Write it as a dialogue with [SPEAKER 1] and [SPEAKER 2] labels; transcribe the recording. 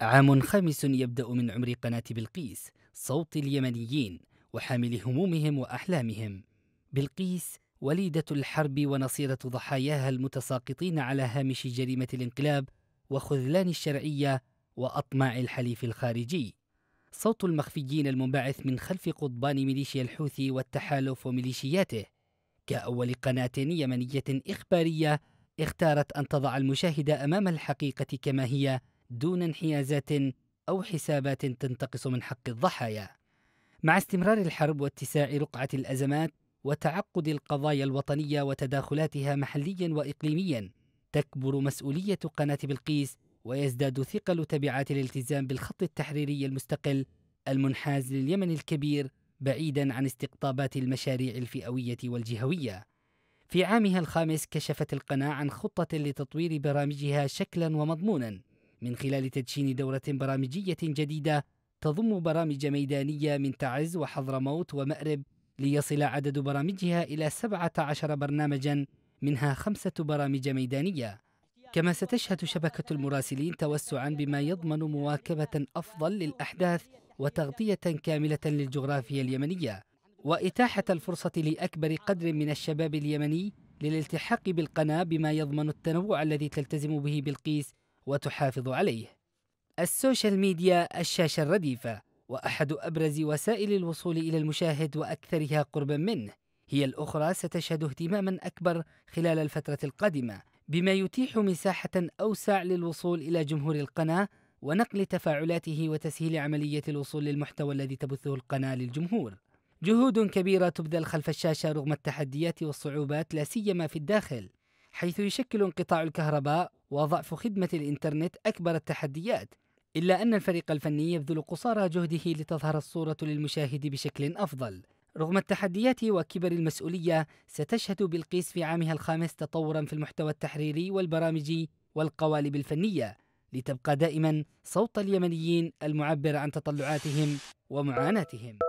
[SPEAKER 1] عام خامس يبدأ من عمر قناة بلقيس صوت اليمنيين وحامل همومهم وأحلامهم بلقيس وليدة الحرب ونصيرة ضحاياها المتساقطين على هامش جريمة الانقلاب وخذلان الشرعية وأطماع الحليف الخارجي صوت المخفيين المنبعث من خلف قضبان ميليشيا الحوثي والتحالف وميليشياته كأول قناة يمنية إخبارية اختارت أن تضع المشاهد أمام الحقيقة كما هي دون انحيازات أو حسابات تنتقص من حق الضحايا. مع استمرار الحرب واتساع رقعة الأزمات وتعقد القضايا الوطنية وتداخلاتها محليا وإقليميا، تكبر مسؤولية قناة بلقيس ويزداد ثقل تبعات الالتزام بالخط التحريري المستقل المنحاز لليمن الكبير بعيدا عن استقطابات المشاريع الفئوية والجهوية. في عامها الخامس كشفت القناة عن خطة لتطوير برامجها شكلا ومضمونا من خلال تدشين دورة برامجية جديدة تضم برامج ميدانية من تعز وحضرموت ومأرب ليصل عدد برامجها إلى 17 برنامجا منها خمسة برامج ميدانية كما ستشهد شبكة المراسلين توسعا بما يضمن مواكبة أفضل للأحداث وتغطية كاملة للجغرافيا اليمنية وإتاحة الفرصة لأكبر قدر من الشباب اليمني للالتحاق بالقناة بما يضمن التنوع الذي تلتزم به بلقيس وتحافظ عليه السوشيال ميديا الشاشة الرديفة وأحد أبرز وسائل الوصول إلى المشاهد وأكثرها قربا منه هي الأخرى ستشهد اهتماما أكبر خلال الفترة القادمة بما يتيح مساحة أوسع للوصول إلى جمهور القناة ونقل تفاعلاته وتسهيل عملية الوصول للمحتوى الذي تبثه القناة للجمهور. جهود كبيرة تبذل خلف الشاشة رغم التحديات والصعوبات لا سيما في الداخل، حيث يشكل انقطاع الكهرباء وضعف خدمة الإنترنت أكبر التحديات إلا أن الفريق الفني يبذل قصارى جهده لتظهر الصورة للمشاهد بشكل أفضل رغم التحديات وكبر المسؤولية ستشهد بلقيس في عامها الخامس تطورا في المحتوى التحريري والبرامجي والقوالب الفنية لتبقى دائما صوت اليمنيين المعبر عن تطلعاتهم ومعاناتهم